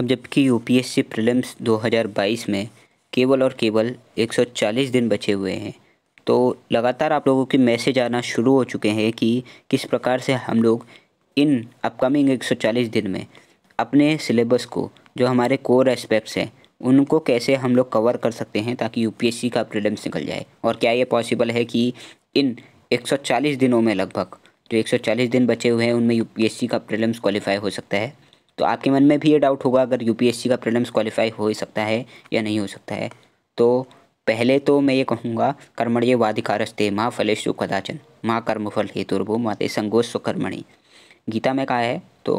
अब जबकि UPSC prelims 2022 में केवल और केवल 140 दिन बचे हुए हैं तो लगातार आप लोगों के मैसेज आना शुरू हो चुके हैं कि किस प्रकार से हम लोग इन अपकमिंग 140 दिन में अपने सिलेबस को जो हमारे कोर एस्पेक्ट्स हैं उनको कैसे हम लोग कवर कर सकते हैं ताकि यूपीएससी का प्रीलिम्स निकल जाए और क्या ये पॉसिबल है कि इन 140 दिनों में लगभग जो 140 दिन बचे हुए हैं उनमें यूपीएससी का प्रीलिम्स क्वालिफाई हो सकता है तो आपके मन में भी ये डाउट होगा अगर यूपीएससी का प्रीलिम्स क्वालिफाई हो सकता है या नहीं हो सकता है तो पहले तो मैं ये कहूँगा कर्मण्य वाधिकारस्ते माँ फलेशु कदाचन माँ कर्मफल हेतुर्भो माते संगोष कर्मणि गीता में कहा है तो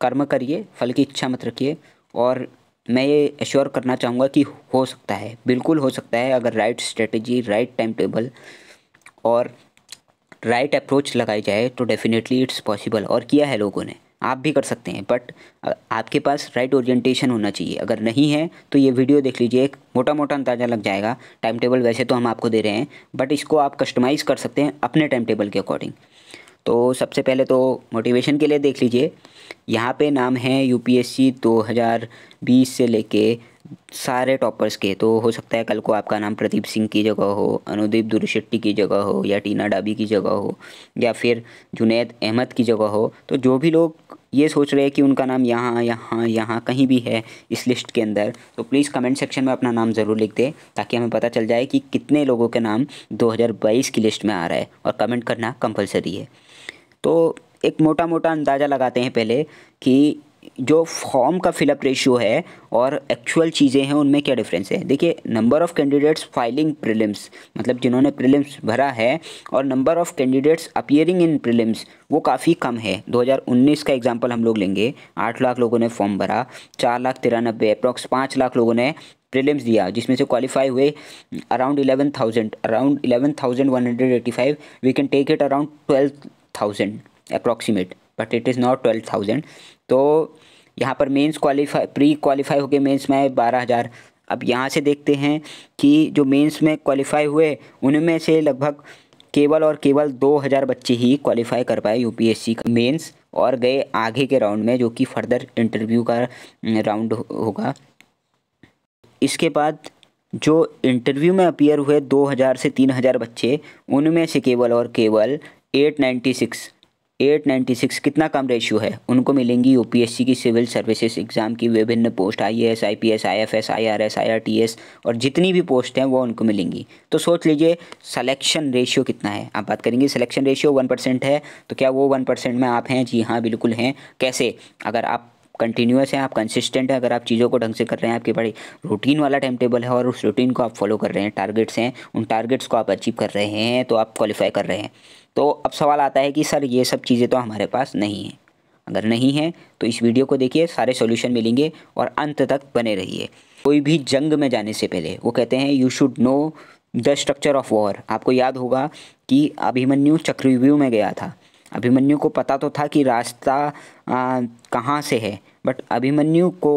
कर्म करिए फल की इच्छा मत रखिए और मैं ये एश्योर करना चाहूँगा कि हो सकता है बिल्कुल हो सकता है अगर right strategy right time table और राइट अप्रोच लगाई जाए तो डेफिनेटली इट्स पॉसिबल और किया है लोगों ने आप भी कर सकते हैं बट आपके पास राइट ओरिएंटेशन होना चाहिए अगर नहीं है तो ये वीडियो देख लीजिए एक मोटा मोटा अंदाज़ा लग जाएगा टाइम टेबल वैसे तो हम आपको दे रहे हैं बट इसको आप कस्टमाइज़ कर सकते हैं अपने टाइम टेबल के अकॉर्डिंग तो सबसे पहले तो मोटिवेशन के लिए देख लीजिए यहाँ पे नाम है यूपीएससी 2020 से लेके सारे टॉपर्स के तो हो सकता है कल को आपका नाम प्रदीप सिंह की जगह हो अनुदीप दुरशेट्टी की जगह हो या टीना डाबी की जगह हो या फिर जुनेद अहमद की जगह हो तो जो भी लोग ये सोच रहे हैं कि उनका नाम यहाँ यहाँ यहाँ कहीं भी है इस लिस्ट के अंदर तो प्लीज़ कमेंट सेक्शन में अपना नाम ज़रूर लिख दें ताकि हमें पता चल जाए कि कितने लोगों के नाम दो की लिस्ट में आ रहा है और कमेंट करना कंपलसरी है तो एक मोटा मोटा अंदाज़ा लगाते हैं पहले कि जो फॉर्म का फिलअप रेशियो है और एक्चुअल चीज़ें हैं उनमें क्या डिफरेंस है देखिए number of candidates filling prelims मतलब जिन्होंने प्रीलिम्स भरा है और number of candidates appearing in prelims वो काफ़ी कम है 2019 का एग्जांपल हम लोग लेंगे आठ लाख लोगों ने फॉर्म भरा चार लाख तिरानब्बे अप्रॉक्स पाँच लाख लोगों ने प्रीलिम्स दिया जिसमें से क्वालिफाई हुए around eleven thousand around eleven thousand one hundred eighty five we can take it around twelve thousand but it is not twelve thousand तो यहाँ पर मेंस क्वालिफाई प्री क्वालिफाई गए मेंस में आए बारह हज़ार अब यहाँ से देखते हैं कि जो मेंस में क्वालिफाई हुए उनमें से लगभग केवल और केवल दो हज़ार बच्चे ही क्वालिफाई कर पाए यूपीएससी का मेंस और गए आगे के राउंड में जो कि फर्दर इंटरव्यू का राउंड होगा इसके बाद जो इंटरव्यू में अपियर हुए दो से तीन बच्चे उनमें से केवल और केवल एट 896 कितना कम रेशियो है उनको मिलेंगी यूपीएससी की सिविल सर्विसेज एग्ज़ाम की विभिन्न post IAS IPS IFS IRS IRTS और जितनी भी पोस्ट हैं वो उनको मिलेंगी तो सोच लीजिए सिलेक्शन रेशियो कितना है आप बात करेंगे सिलेक्शन रेशियो वन परसेंट है तो क्या वो वन परसेंट में आप हैं जी हाँ बिल्कुल हैं कैसे अगर आप कंटिन्यूस हैं आप कंसिस्टेंट हैं अगर आप चीज़ों को ढंग से कर रहे हैं आपकी बड़ी रूटीन वाला टाइम टेबल है और उस रूटीन को आप फॉलो कर रहे हैं टारगेट्स हैं उन टारगेट्स को आप अचीव कर रहे हैं तो आप क्वालिफाई कर रहे हैं तो अब सवाल आता है कि सर ये सब चीज़ें तो हमारे पास नहीं हैं अगर नहीं है तो इस वीडियो को देखिए सारे सॉल्यूशन मिलेंगे और अंत तक बने रहिए कोई भी जंग में जाने से पहले वो कहते हैं you should know the structure of war आपको याद होगा कि अभिमन्यु चक्रव्यूह में गया था अभिमन्यु को पता तो था कि रास्ता कहाँ से है बट अभिमन्यु को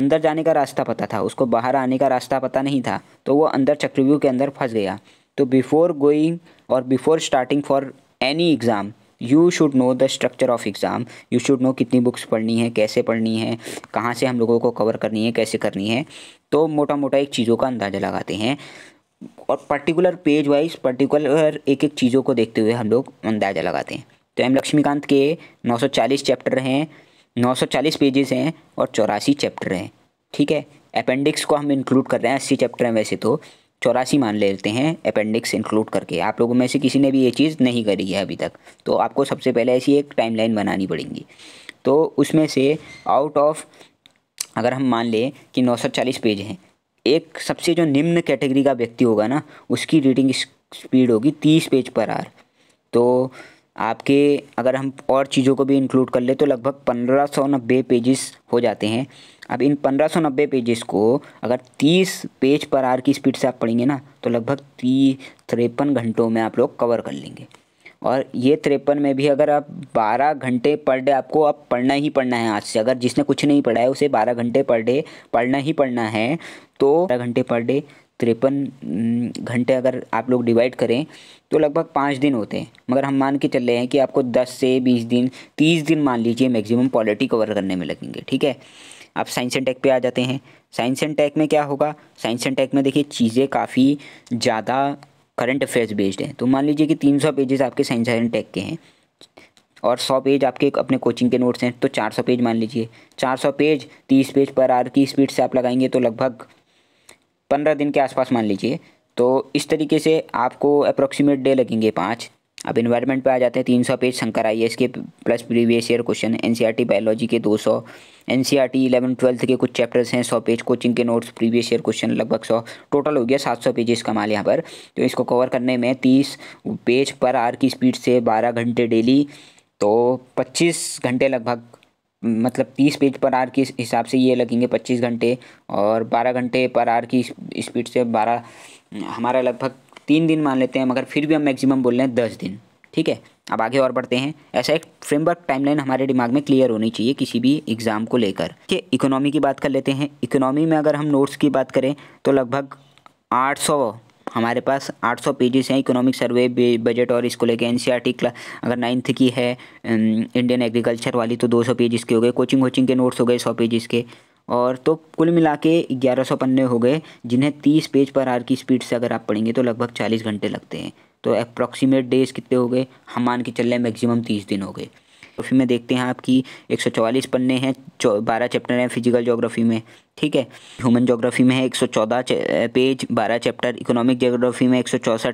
अंदर जाने का रास्ता पता था उसको बाहर आने का रास्ता पता नहीं था तो वो अंदर चक्रव्यूह के अंदर फंस गया तो बिफोर गोइंग और before starting for any exam you should know the structure of exam you should know कितनी बुक्स पढ़नी है कैसे पढ़नी है कहाँ से हम लोगों को कवर करनी है कैसे करनी है तो मोटा मोटा एक चीज़ों का अंदाज़ा लगाते हैं और पर्टिकुलर पेज वाइज पर्टिकुलर एक एक चीज़ों को देखते हुए हम लोग अंदाज़ा लगाते हैं तो एम लक्ष्मीकांत के 940 चैप्टर हैं 940 पेजेस हैं और चौरासी चैप्टर हैं ठीक है अपेंडिक्स को हम इंक्लूड कर रहे हैं अस्सी चैप्टर हैं वैसे तो चौरासी मान लेते हैं अपेंडिक्स इंक्लूड करके आप लोगों में से किसी ने भी ये चीज़ नहीं करी है अभी तक तो आपको सबसे पहले ऐसी एक टाइमलाइन बनानी पड़ेगी तो उसमें से आउट ऑफ अगर हम मान लें कि नौ पेज हैं एक सबसे जो निम्न कैटेगरी का व्यक्ति होगा ना उसकी रीडिंग स्पीड होगी तीस पेज पर आर तो आपके अगर हम और चीज़ों को भी इंक्लूड कर ले तो लगभग पंद्रह सौ नब्बे पेजेस हो जाते हैं अब इन पंद्रह सौ नब्बे पेजेस को अगर तीस पेज पर आर की स्पीड से आप पढ़ेंगे ना तो लगभग ती तिरपन घंटों में आप लोग कवर कर लेंगे और ये तिरपन में भी अगर आप बारह घंटे पर डे आपको अब आप पढ़ना ही पढ़ना है आज से अगर जिसने कुछ नहीं पढ़ा है उसे बारह घंटे पर डे पढ़ना ही पढ़ना है तो बारह घंटे पर डे तिरपन घंटे अगर आप लोग डिवाइड करें तो लगभग पाँच दिन होते हैं मगर हम मान के चल रहे हैं कि आपको दस से बीस दिन तीस दिन मान लीजिए मैक्सिमम पॉलिटी कवर करने में लगेंगे ठीक है आप साइंस एंड टेक पे आ जाते हैं साइंस एंड टेक में क्या होगा साइंस एंड टेक में देखिए चीज़ें काफ़ी ज़्यादा करंट अफेयर्स बेस्ड हैं तो मान लीजिए कि तीन सौ पेजेस आपके साइंस एंड टेक के हैं और सौ पेज आपके अपने कोचिंग के नोट्स हैं तो चार सौ पेज मान लीजिए चार सौ पेज तीस पेज पर आर की स्पीड से आप लगाएंगे तो लगभग पंद्रह दिन के आसपास मान लीजिए तो इस तरीके से आपको अप्रोक्सीमेट डे लगेंगे पाँच अब इन्वायरमेंट पे आ जाते हैं तीन सौ पेज शंकर आई के प्लस प्रीवियस ईयर क्वेश्चन टी बायोलॉजी के दो सौ N C R T eleven twelfth के कुछ चैप्टर्स हैं सौ पेज कोचिंग के नोट्स प्रीवियस ईयर क्वेश्चन लगभग सौ टोटल हो गया सात सौ पेजेस का माल यहाँ पर तो इसको कवर करने में तीस पेज पर आर की स्पीड से बारह घंटे डेली तो पच्चीस घंटे लगभग मतलब तीस पेज पर आर के हिसाब से ये लगेंगे पच्चीस घंटे और बारह घंटे पर आर की स्पीड से बारह हमारा लगभग तीन दिन मान लेते हैं मगर फिर भी हम मैक्सिमम बोल रहे हैं दस दिन ठीक है अब आगे और बढ़ते हैं ऐसा एक फ्रेमवर्क टाइमलाइन हमारे दिमाग में क्लियर होनी चाहिए किसी भी एग्ज़ाम को लेकर कि इकोनॉमी की बात कर लेते हैं इकोनॉमी में अगर हम नोट्स की बात करें तो लगभग 800 हमारे पास 800 पेजेस हैं इकोनॉमिक सर्वे बजट और इसको लेके एन सी e अगर नाइन्थ की है इंडियन एग्रीकल्चर वाली तो दो पेजेस के हो गए कोचिंग वोचिंग के नोट्स हो गए सौ पेजेस के और तो कुल मिला के ग्यारह पन्ने हो गए जिन्हें तीस पेज पर आर की स्पीड से अगर आप पढ़ेंगे तो लगभग चालीस घंटे लगते हैं तो अप्रॉक्सीमेट डेज कितने हो गए हम मान के चल रहे हैं मैक्सिमम तीस दिन हो गए तो फिर में देखते हैं आपकी 144 पन्ने हैं बारह चैप्टर हैं फिजिकल जोग्राफी में ठीक है ह्यूमन जोग्राफी में है एक पेज बारह चैप्टर इकोनॉमिक जोग्राफी में एक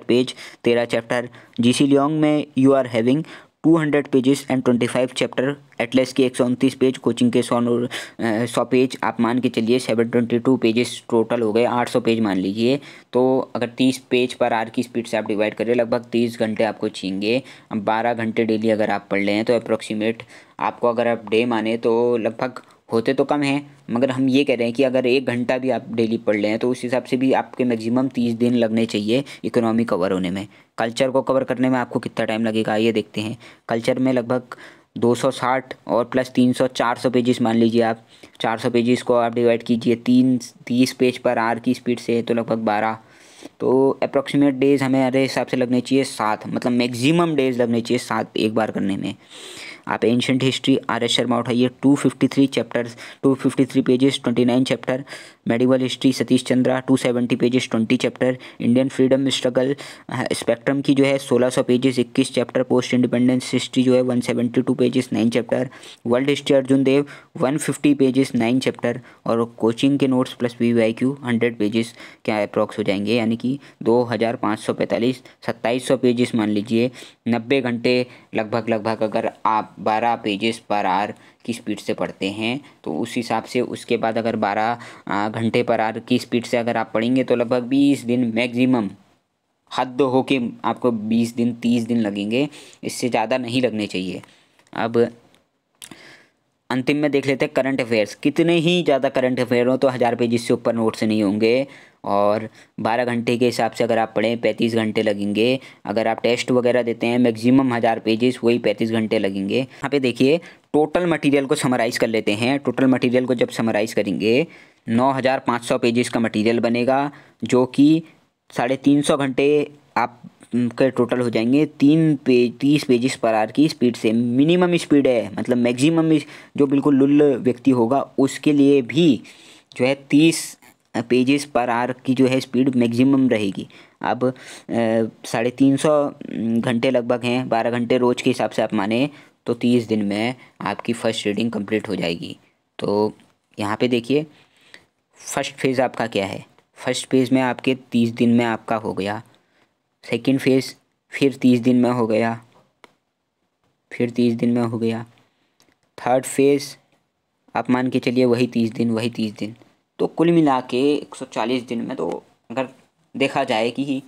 पेज तेरह चैप्टर जी सी में you are having two hundred pages and twenty five chapter at least के एक सौ उनतीस पेज कोचिंग के सौ सौ पेज आप मान के चलिए seven twenty two pages total हो गए आठ सौ पेज मान लीजिए तो अगर तीस पेज पर आर की स्पीड से आप डिवाइड करें लगभग तीस घंटे आपको छींगे बारह घंटे डेली अगर आप पढ़ रहे हैं तो अप्रोक्सीमेट आपको अगर आप डे माने तो लगभग होते तो कम हैं मगर हम ये कह रहे हैं कि अगर एक घंटा भी आप डेली पढ़ लें तो उस हिसाब से भी आपके मैक्सिमम तीस दिन लगने चाहिए इकोनॉमी कवर होने में कल्चर को कवर करने में आपको कितना टाइम लगेगा ये देखते हैं कल्चर में लगभग 260 और प्लस 300 400 पेजेस मान लीजिए आप 400 पेजेस को आप डिवाइड कीजिए तीन तीस पेज पर आर की स्पीड से तो लगभग बारह तो अप्रोक्सीमेट डेज़ हमें अरे हिसाब से लगने चाहिए सात मतलब मैक्सिमम डेज़ लगने चाहिए सात एक बार करने में आप ancient history R S Sharma उठाइए two fifty three chapters two fifty three pages twenty nine chapter medieval history Satish Chandra two seventy pages twenty chapter Indian freedom struggle spectrum की जो है सोलह सौ पेजेस इक्कीस चैप्टर पोस्ट इंडिपेंडेंस हिस्ट्री जो है one seventy two pages nine chapter world history Arjun Dev one fifty pages nine chapter और coaching के notes plus V I Q hundred pages क्या अप्रॉक्स हो जाएंगे यानी कि दो हज़ार पाँच सौ पैंतालीस सत्ताईस सौ पेजेस मान लीजिए नब्बे घंटे लगभग लगभग अगर आप बारह पेजेस पर आर की स्पीड से पढ़ते हैं तो उस हिसाब से उसके बाद अगर बारह घंटे पर आर की स्पीड से अगर आप पढ़ेंगे तो लगभग बीस दिन मैक्सिमम हद हो के आपको बीस दिन तीस दिन लगेंगे इससे ज़्यादा नहीं लगने चाहिए अब अंतिम में देख लेते हैं करंट अफेयर्स कितने ही ज़्यादा करंट अफेयर हों तो हज़ार पेज़ से ऊपर नोट्स नहीं होंगे और बारह घंटे के हिसाब से अगर आप पढ़ें पैंतीस घंटे लगेंगे अगर आप टेस्ट वगैरह देते हैं मैक्सिमम हज़ार पेजेस वही पैंतीस घंटे लगेंगे यहाँ पे देखिए टोटल मटेरियल को समराइज़ कर लेते हैं टोटल मटेरियल को जब समराइज़ करेंगे नौ हज़ार पाँच सौ पेजेस का मटेरियल बनेगा जो कि साढ़े तीन सौ घंटे आप के टोटल हो जाएंगे तीन पेज तीस पेजिस पर आर की स्पीड से मिनिमम स्पीड है मतलब मैक्सिमम जो बिल्कुल लुल्ल व्यक्ति होगा उसके लिए भी जो है तीस पेजेस पर आर की जो है स्पीड मैक्सिमम रहेगी अब साढ़े तीन सौ घंटे लगभग हैं बारह घंटे रोज़ के हिसाब से आप माने तो तीस दिन में आपकी फ़र्स्ट रीडिंग कंप्लीट हो जाएगी तो यहाँ पे देखिए फर्स्ट फेज़ आपका क्या है फर्स्ट फेज़ में आपके तीस दिन में आपका हो गया सेकेंड फेज़ फिर तीस दिन में हो गया फिर तीस दिन में हो गया थर्ड फेज़ आप मान के चलिए वही तीस दिन वही तीस दिन तो कुल मिला के एक सौ चालीस दिन में तो अगर देखा जाए कि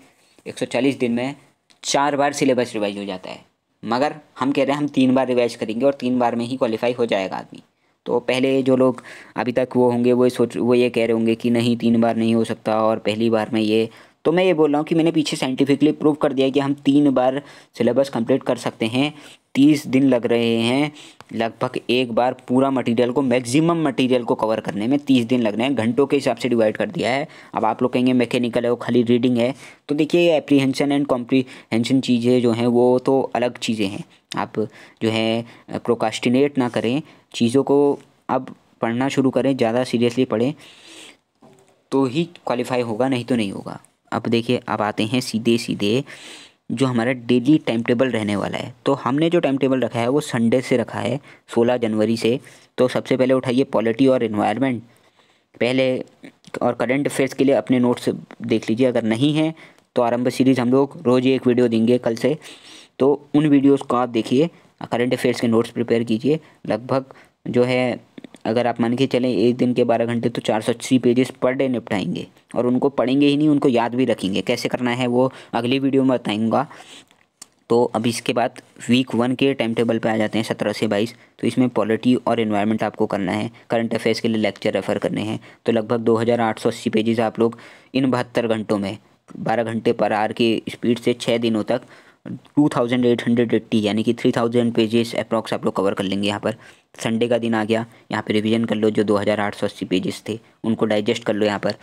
एक सौ चालीस दिन में चार बार सिलेबस रिवाइज हो जाता है मगर हम कह रहे हैं हम तीन बार रिवाइज करेंगे और तीन बार में ही क्वालिफाई हो जाएगा आदमी तो पहले जो लोग अभी तक वो होंगे वो सोच वो ये कह रहे होंगे कि नहीं तीन बार नहीं हो सकता और पहली बार में ये तो मैं ये बोल रहा हूँ कि मैंने पीछे साइंटिफिकली प्रूव कर दिया कि हम तीन बार सिलेबस कंप्लीट कर सकते हैं तीस दिन लग रहे हैं लगभग एक बार पूरा मटेरियल को मैक्सिमम मटेरियल को कवर करने में तीस दिन लग रहे हैं घंटों के हिसाब से डिवाइड कर दिया है अब आप लोग कहेंगे मैकेनिकल है वो खाली रीडिंग है तो देखिए ये एप्रीहेंशन एंड कॉम्प्रीहेंशन चीज़ें जो हैं वो तो अलग चीज़ें हैं आप जो है प्रोकास्टिनेट ना करें चीज़ों को अब पढ़ना शुरू करें ज़्यादा सीरियसली पढ़ें तो ही क्वालिफाई होगा नहीं तो नहीं होगा अब देखिए अब आते हैं सीधे सीधे जो हमारा डेली टाइम टेबल रहने वाला है तो हमने जो टाइम टेबल रखा है वो संडे से रखा है 16 जनवरी से तो सबसे पहले उठाइए पॉलिटी और इन्वायरमेंट पहले और करंट अफेयर्स के लिए अपने नोट्स देख लीजिए अगर नहीं है तो आरंभ सीरीज़ हम लोग रोज़ एक वीडियो देंगे कल से तो उन वीडियोज़ को आप देखिए करंट अफेयर्स के नोट्स प्रिपेयर कीजिए लगभग जो है अगर आप मान के चलें एक दिन के बारह घंटे तो चार सौ अस्सी पेजेस पर डे निपटाएंगे और उनको पढ़ेंगे ही नहीं उनको याद भी रखेंगे कैसे करना है वो अगली वीडियो में बताएंगा तो अब इसके बाद वीक वन के टाइम टेबल पर आ जाते हैं सत्रह से बाईस तो इसमें पॉलिटी और इन्वायरमेंट आपको करना है करंट अफेयर्स के लिए लेक्चर रेफ़र करने हैं तो लगभग दो हज़ार आठ सौ अस्सी पेजेस आप लोग इन बहत्तर घंटों में बारह घंटे पर आर की स्पीड से छः दिनों तक 2880 यानी कि 3000 पेजेस अप्रॉक्स आप लोग कवर कर लेंगे यहाँ पर संडे का दिन आ गया यहाँ पर रिवीजन कर लो जो 2880 पेजेस थे उनको डाइजेस्ट कर लो यहाँ पर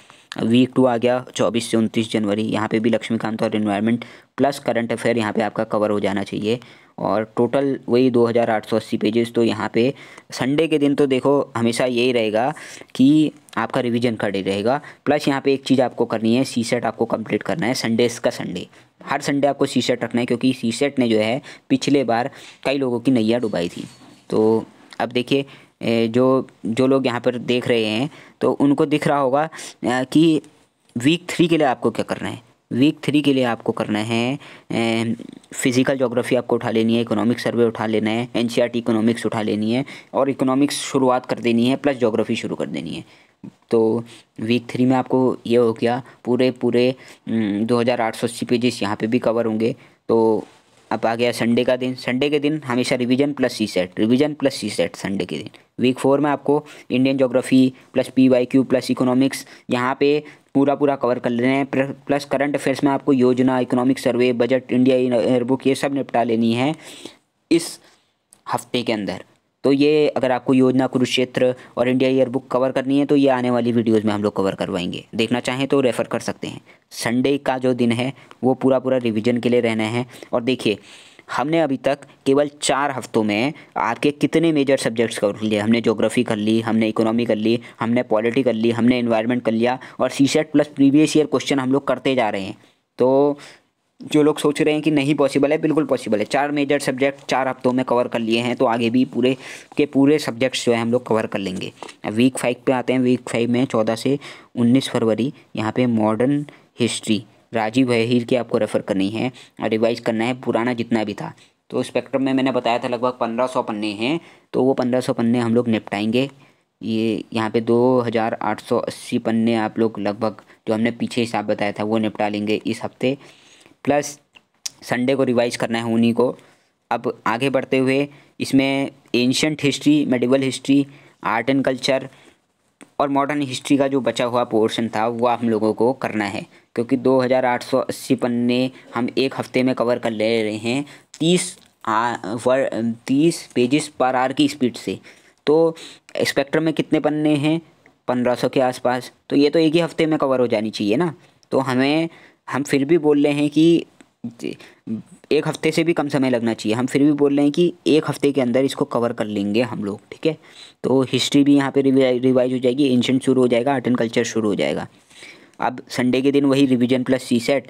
वीक टू आ गया 24 से 29 जनवरी यहाँ पे भी लक्ष्मीकांत और इन्वायरमेंट प्लस करंट अफेयर यहाँ पे आपका कवर हो जाना चाहिए और टोटल वही अस्सी पेजेस तो यहाँ पे संडे के दिन तो देखो हमेशा यही रहेगा कि आपका रिवीजन का रहेगा प्लस यहाँ पे एक चीज़ आपको करनी है सी सेट आपको कंप्लीट करना है संडे का संडे हर संडे आपको सी सेट रखना है क्योंकि सी सेट ने जो है पिछले बार कई लोगों की नैया डुबाई थी तो अब देखिए जो जो लोग यहाँ पर देख रहे हैं तो उनको दिख रहा होगा कि वीक थ्री के लिए आपको क्या करना है वीक थ्री के लिए आपको करना है फिज़िकल जोग्राफी आपको उठा लेनी है इकोनॉमिक सर्वे उठा लेना है एन इकोनॉमिक्स e उठा लेनी है और इकोनॉमिक्स शुरुआत कर देनी है प्लस जोग्राफी शुरू कर देनी है तो वीक थ्री में आपको ये हो गया पूरे पूरे दो हज़ार आठ सौ अस्सी पेजेस यहाँ पर भी कवर होंगे तो अब आ गया संडे का दिन संडे के दिन हमेशा revision plus C set revision plus C set Sunday के दिन वीक फोर में आपको Indian geography plus P Y Q plus economics यहाँ पे पूरा पूरा कवर कर लेना है प्लस करंट अफेयर्स में आपको Yojana economic survey budget India yearbook ये सब निपटा लेनी है इस हफ्ते के अंदर तो ये अगर आपको योजना कुरुक्षेत्र और इंडिया ईयर बुक कवर करनी है तो ये आने वाली वीडियोज़ में हम लोग कवर करवाएंगे देखना चाहें तो रेफ़र कर सकते हैं संडे का जो दिन है वो पूरा पूरा रिविज़न के लिए रहना है और देखिए हमने अभी तक केवल चार हफ्तों में आपके कितने मेजर सब्जेक्ट्स कवर लिए हमने जोग्राफ़ी कर ली हमने इकोनॉमी कर ली हमने पॉलिटी कर ली हमने इन्वायरमेंट कर लिया और C plus previous year question हम लोग करते जा रहे हैं तो जो लोग सोच रहे हैं कि नहीं पॉसिबल है बिल्कुल पॉसिबल है चार मेजर सब्जेक्ट चार हफ्तों में कवर कर लिए हैं तो आगे भी पूरे के पूरे सब्जेक्ट्स जो है हम लोग कवर कर लेंगे वीक फाइव पे आते हैं वीक फाइव में चौदह से उन्नीस फरवरी यहाँ पे मॉडर्न हिस्ट्री राजीव अहिर की आपको रेफ़र करनी है और रिवाइज करना है पुराना जितना भी था तो स्पेक्ट्रम में मैंने बताया था लगभग पंद्रह सौ पन्ने हैं तो वो पंद्रह सौ पन्ने हम लोग निपटाएंगे ये यहाँ पे दो हज़ार आठ सौ अस्सी पन्ने आप लोग लगभग जो हमने पीछे हिसाब बताया था वो निपटा लेंगे इस हफ्ते प्लस संडे को रिवाइज करना है उन्हीं को अब आगे बढ़ते हुए इसमें ancient history medieval history art and culture और मॉडर्न हिस्ट्री का जो बचा हुआ पोर्शन था वो हम लोगों को करना है क्योंकि 2880 पन्ने हम एक हफ्ते में कवर कर ले रहे हैं तीस वर तीस पेजेस पर आर की स्पीड से तो स्पेक्ट्रम में कितने पन्ने हैं पंद्रह सौ के आसपास तो ये तो एक ही हफ्ते में कवर हो जानी चाहिए ना तो हमें हम फिर भी बोल रहे हैं कि एक हफ्ते से भी कम समय लगना चाहिए हम फिर भी बोल रहे हैं कि एक हफ्ते के अंदर इसको कवर कर लेंगे हम लोग ठीक है तो हिस्ट्री भी यहाँ पे रिवाइज हो जाएगी एंशेंट शुरू हो जाएगा आर्ट एंड कल्चर शुरू हो जाएगा अब संडे के दिन वही रिवीजन प्लस सी सेट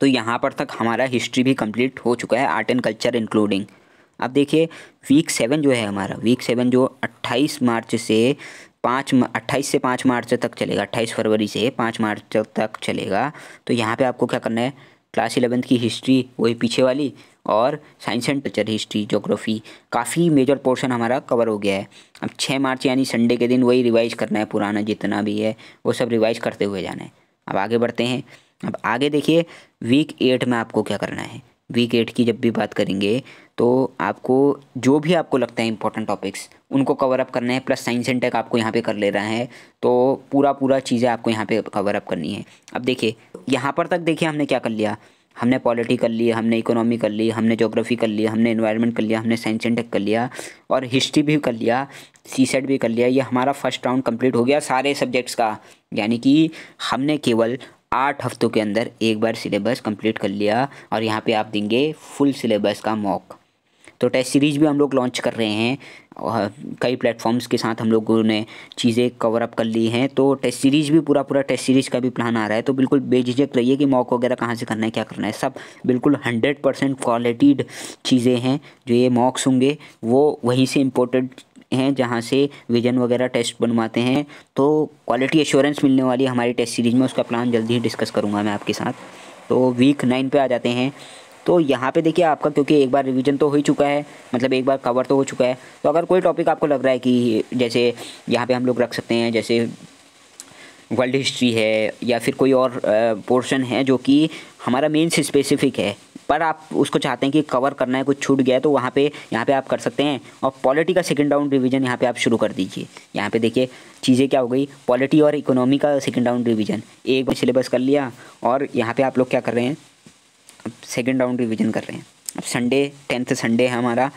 तो यहाँ पर तक हमारा हिस्ट्री भी कंप्लीट हो चुका है आर्ट एंड कल्चर इंक्लूडिंग अब देखिए वीक सेवन जो है हमारा वीक सेवन जो अट्ठाईस मार्च से पाँच अट्ठाईस से पाँच मार्च तक चलेगा अट्ठाईस फरवरी से पाँच मार्च तक चलेगा तो यहाँ पे आपको क्या करना है क्लास इलेवंथ की हिस्ट्री वही पीछे वाली और science and culture history geography काफ़ी मेजर पोर्शन हमारा कवर हो गया है अब छः मार्च यानी संडे के दिन वही रिवाइज करना है पुराना जितना भी है वो सब रिवाइज करते हुए जाना है अब आगे बढ़ते हैं अब आगे देखिए वीक एट में आपको क्या करना है वीक एट की जब भी बात करेंगे तो आपको जो भी आपको लगता है इंपॉर्टेंट टॉपिक्स उनको कवर अप करना है प्लस साइंस एंड टेक आपको यहाँ पे कर ले रहा है तो पूरा पूरा चीज़ें आपको यहाँ पे कवर अप करनी है अब देखिए यहाँ पर तक देखिए हमने क्या कर लिया हमने पॉलिटी कर ली हमने इकोनॉमी कर ली हमने जोग्राफी कर ली हमने इन्वायरमेंट कर लिया हमने साइंस एंड टेक कर लिया और हिस्ट्री भी कर लिया सी सेट भी कर लिया ये हमारा फर्स्ट राउंड कंप्लीट हो गया सारे सब्जेक्ट्स का यानी कि हमने केवल आठ हफ्तों के अंदर एक बार सिलेबस कंप्लीट कर लिया और यहाँ पे आप देंगे फुल सिलेबस का मॉक तो टेस्ट सीरीज़ भी हम लोग लॉन्च कर रहे हैं कई प्लेटफॉर्म्स के साथ हम लोगों ने चीज़ें कवर अप कर ली हैं तो टेस्ट सीरीज़ भी पूरा पूरा टेस्ट सीरीज़ का भी प्लान आ रहा है तो बिल्कुल बेझिझक रहिए कि मॉक वगैरह कहाँ से करना है क्या करना है सब बिल्कुल हंड्रेड परसेंट क्वालिटीड चीज़ें हैं जो ये मॉक्स होंगे वो वहीं से इम्पोर्टेड हैं जहाँ से विजन वगैरह टेस्ट बनवाते हैं तो क्वालिटी एश्योरेंस मिलने वाली हमारी टेस्ट सीरीज़ में उसका प्लान जल्दी ही डिस्कस करूँगा मैं आपके साथ तो वीक नाइन पे आ जाते हैं तो यहाँ पे देखिए आपका क्योंकि एक बार रिवीजन तो हो ही चुका है मतलब एक बार कवर तो हो चुका है तो अगर कोई टॉपिक आपको लग रहा है कि जैसे यहाँ पे हम लोग रख सकते हैं जैसे वर्ल्ड हिस्ट्री है या फिर कोई और पोर्शन है जो कि हमारा मेन स्पेसिफिक है पर आप उसको चाहते हैं कि कवर करना है कुछ छूट गया है तो वहाँ पे यहाँ पे आप कर सकते हैं और पॉलिटी का सेकंड राउंड रिवीजन यहाँ पे आप शुरू कर दीजिए यहाँ पे देखिए चीज़ें क्या हो गई पॉलिटी और इकोनॉमी का सेकंड राउंड रिवीजन एक बार सिलेबस कर लिया और यहाँ पे आप लोग क्या कर रहे हैं अब सेकेंड राउंड रिविज़न कर रहे हैं अब संडे टेंथ संडे है हमारा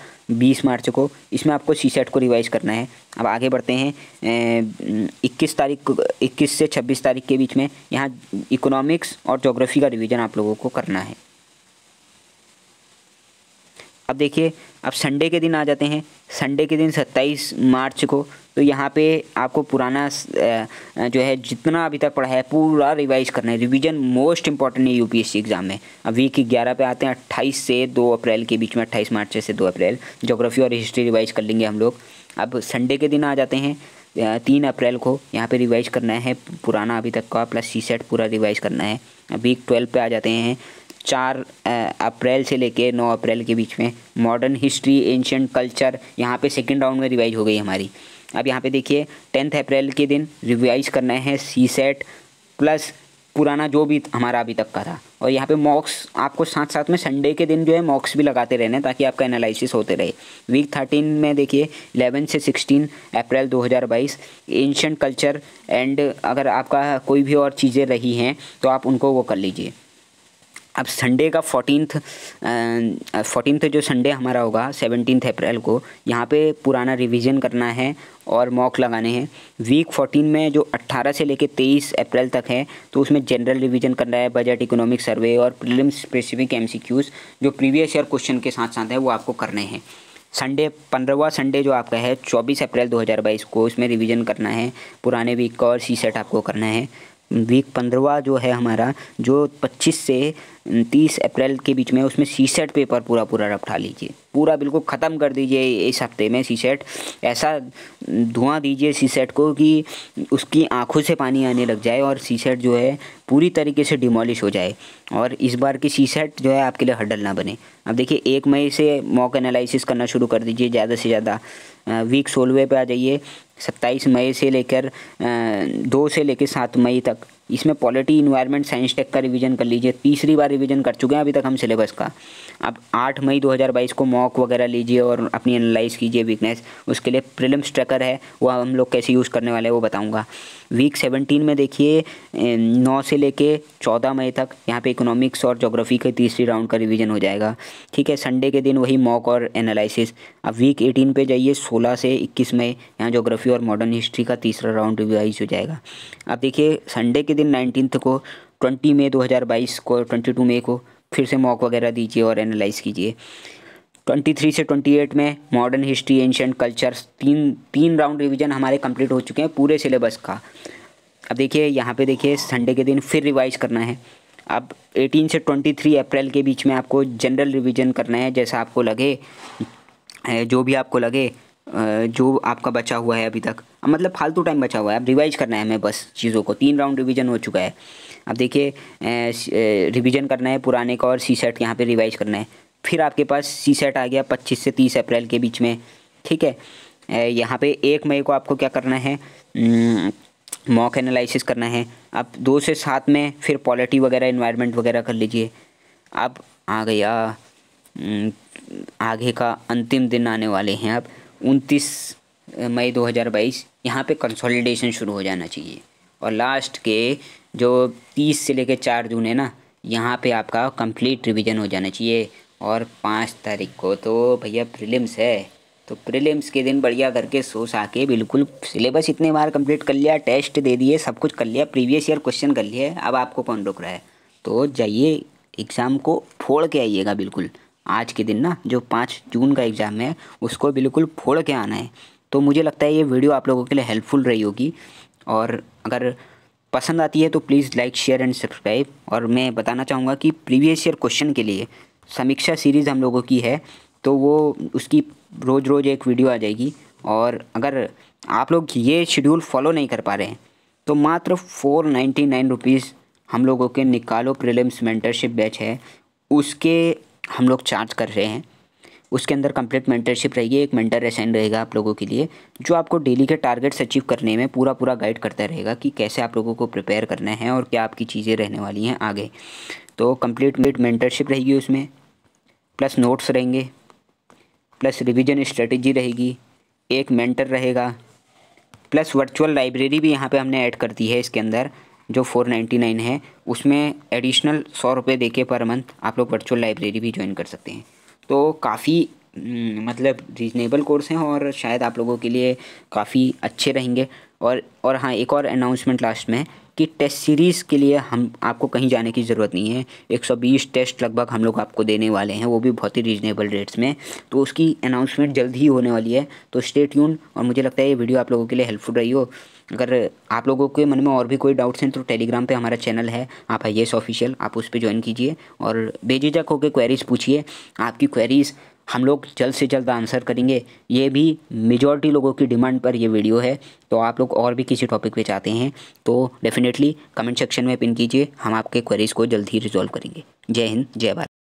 बीस मार्च को इसमें आपको सी सेट को रिवाइज़ करना है अब आगे बढ़ते हैं इक्कीस तारीख इक्कीस से छब्बीस तारीख के बीच में यहाँ इकोनॉमिक्स और जोग्राफ़ी का रिवीजन आप लोगों को करना है अब देखिए अब संडे के दिन आ जाते हैं संडे के दिन 27 मार्च को तो यहाँ पे आपको पुराना जो है जितना अभी तक पढ़ा है पूरा रिवाइज करना है रिवीजन मोस्ट इंपॉर्टेंट है यूपीएससी एग्ज़ाम में अब वीक ग्यारह पे आते हैं 28 से 2 अप्रैल के बीच में 28 मार्च से 2 अप्रैल जोग्राफी और हिस्ट्री रिवाइज कर लेंगे हम लोग अब संडे के दिन आ जाते हैं तीन अप्रैल को यहाँ पे रिवाइज करना है पुराना अभी तक का प्लस सी सेट पूरा रिवाइज करना है वीक ट्वेल्व पे आ जाते हैं चार अप्रैल से लेके नौ अप्रैल के बीच में मॉडर्न हिस्ट्री एंशंट कल्चर यहाँ पे सेकेंड राउंड में रिवाइज हो गई हमारी अब यहाँ पे देखिए टेंथ अप्रैल के दिन रिवाइज करना है सी सेट प्लस पुराना जो भी हमारा अभी तक का था और यहाँ पे मॉक्स आपको साथ साथ में संडे के दिन जो है मॉक्स भी लगाते रहने ताकि आपका एनालिसिस होते रहे वीक थर्टीन में देखिए एलेवन से sixteen April 2022 ancient culture and अगर आपका कोई भी और चीज़ें रही हैं तो आप उनको वो कर लीजिए अब संडे का फोर्टीनथ फोर्टीनथ जो संडे हमारा होगा सेवनटीनथ अप्रैल को यहाँ पे पुराना रिवीजन करना है और मॉक लगाने हैं वीक फोर्टीन में जो अट्ठारह से लेकर तेईस अप्रैल तक है तो उसमें जनरल रिवीजन करना है बजट इकोनॉमिक सर्वे और प्रीलिम स्पेसिफिक एम जो प्रीवियस ईयर क्वेश्चन के साथ साथ है वो आपको करने हैं संडे पंद्रहवा संडे जो आपका है चौबीस अप्रैल दो को उसमें रिविज़न करना है पुराने वीक का और सी सेट आपको करना है वीक पंद्रवा जो है हमारा जो 25 से तीस अप्रैल के बीच में उसमें सी सेट पेपर पूरा पूरा रपटा लीजिए पूरा बिल्कुल ख़त्म कर दीजिए इस हफ्ते में सी सेट ऐसा धुआं दीजिए सी सेट को कि उसकी आंखों से पानी आने लग जाए और सी सेट जो है पूरी तरीके से डिमोलिश हो जाए और इस बार की सी सेट जो है आपके लिए हडल ना बने अब देखिए एक मई से मॉक एनालिसिस करना शुरू कर दीजिए ज़्यादा से ज़्यादा वीक सोलवे पे आ जाइए सत्ताईस मई से लेकर दो से लेकर सात मई तक इसमें पॉलिटी इन्वायरमेंट साइंस टेक का रिवीजन कर लीजिए तीसरी बार रिवीजन कर चुके हैं अभी तक हम सिलेबस का अब 8 मई 2022 को मॉक वगैरह लीजिए और अपनी एनालाइज कीजिए वीकनेस उसके लिए प्रिलिम्स ट्रैकर है वो हम लोग कैसे यूज़ करने वाले हैं वो बताऊँगा वीक सेवनटीन में देखिए नौ से लेके चौदह मई तक यहाँ पे इकोनॉमिक्स और जोग्राफी के तीसरी राउंड का रिवीजन हो जाएगा ठीक है संडे के दिन वही मॉक और एनालिसिस अब वीक एटीन पे जाइए सोलह से इक्कीस मई यहाँ जोग्राफी और मॉडर्न हिस्ट्री का तीसरा राउंड रिवाइज हो जाएगा अब देखिए संडे के के दिन नाइनटीन्थ को ट्वेंटी मई दो को ट्वेंटी टू मई को फिर से मॉक वगैरह दीजिए और एनालाइज कीजिए 23 से 28 में मॉडर्न हिस्ट्री एंशंट कल्चर तीन तीन राउंड रिवीजन हमारे कंप्लीट हो चुके हैं पूरे सिलेबस का अब देखिए यहाँ पे देखिए संडे के दिन फिर रिवाइज करना है अब 18 से 23 अप्रैल के बीच में आपको जनरल रिवीजन करना है जैसा आपको लगे जो भी आपको लगे जो आपका बचा हुआ है अभी तक मतलब फालतू टाइम बचा हुआ है अब रिवाइज करना है हमें बस चीज़ों को तीन राउंड रिवीजन हो चुका है अब देखिए रिवीजन करना है पुराने का और सी सेट यहाँ पर रिवाइज करना है फिर आपके पास सी सेट आ गया पच्चीस से तीस अप्रैल के बीच में ठीक है यहाँ पे एक मई को आपको क्या करना है मॉक एनालिसिस करना है अब दो से सात में फिर पॉलिटी वगैरह इन्वायरमेंट वगैरह कर लीजिए अब आ गया आगे का अंतिम दिन आने वाले हैं अब उनतीस मई 2022 यहाँ पर कंसोलिडेशन शुरू हो जाना चाहिए और लास्ट के जो 30 से लेकर चार जून है ना यहाँ पे आपका कंप्लीट रिवीजन हो जाना चाहिए और पाँच तारीख को तो भैया प्रीलिम्स है तो प्रीलिम्स के दिन बढ़िया करके सोच आके बिल्कुल सिलेबस इतने बार कंप्लीट कर लिया टेस्ट दे दिए सब कुछ कर लिया प्रीवियस ईयर क्वेश्चन कर लिए अब आपको कौन रोक रहा है तो जाइए एग्ज़ाम को फोड़ के आइएगा बिल्कुल आज के दिन ना जो पाँच जून का एग्ज़ाम है उसको बिल्कुल फोड़ के आना है तो मुझे लगता है ये वीडियो आप लोगों के लिए हेल्पफुल रही होगी और अगर पसंद आती है तो please like share and subscribe और मैं बताना चाहूँगा कि प्रीवियस ईयर क्वेश्चन के लिए समीक्षा सीरीज़ हम लोगों की है तो वो उसकी रोज़ रोज़ एक वीडियो आ जाएगी और अगर आप लोग ये शेड्यूल फॉलो नहीं कर पा रहे हैं तो मात्र फोर नाइन्टी नाइन रुपीज़ हम लोगों के निकालो प्रिलिम्स मेंटरशिप बैच है उसके हम लोग चार्ज कर रहे हैं उसके अंदर कंप्लीट मेंटरशिप रहेगी एक मेंटर असाइन रहेगा आप लोगों के लिए जो आपको डेली के टारगेट्स अचीव करने में पूरा पूरा गाइड करता रहेगा कि कैसे आप लोगों को प्रिपेयर करना है और क्या आपकी चीज़ें रहने वाली हैं आगे तो कंप्लीट मेड मेंटरशिप रहेगी उसमें प्लस नोट्स रहेंगे प्लस रिविजन स्ट्रेटजी रहेगी एक मेंटर रहेगा प्लस वर्चुअल लाइब्रेरी भी यहाँ पर हमने ऐड कर दी है इसके अंदर जो फोर नाइन्टी नाइन है उसमें एडिशनल सौ रुपये दे के पर मंथ आप लोग वर्चुअल लाइब्रेरी भी ज्वाइन कर सकते हैं तो काफ़ी हम्म, मतलब रीजनेबल कोर्स हैं और शायद आप लोगों के लिए काफ़ी अच्छे रहेंगे और और हाँ एक और अनाउंसमेंट लास्ट में कि टेस्ट सीरीज़ के लिए हम आपको कहीं जाने की ज़रूरत नहीं है 120 टेस्ट लगभग हम लोग आपको देने वाले हैं वो भी बहुत ही रीजनेबल रेट्स में तो उसकी अनाउंसमेंट जल्द ही होने वाली है तो स्टे ट्यून और मुझे लगता है ये वीडियो आप लोगों के लिए हेल्पफुल रही हो अगर आप लोगों के मन में और भी कोई डाउट्स हैं तो टेलीग्राम पे हमारा चैनल है आप आई ऑफिशियल आप उस पर ज्वाइन कीजिए और बेझिझक होकर क्वेरीज़ पूछिए आपकी क्वेरीज़ हम लोग जल्द से जल्द आंसर करेंगे ये भी मेजॉरिटी लोगों की डिमांड पर ये वीडियो है तो आप लोग और भी किसी टॉपिक पे चाहते हैं तो डेफिनेटली कमेंट सेक्शन में पिन कीजिए हम आपके क्वेरीज़ को जल्द ही रिजॉल्व करेंगे जय हिंद जय भारत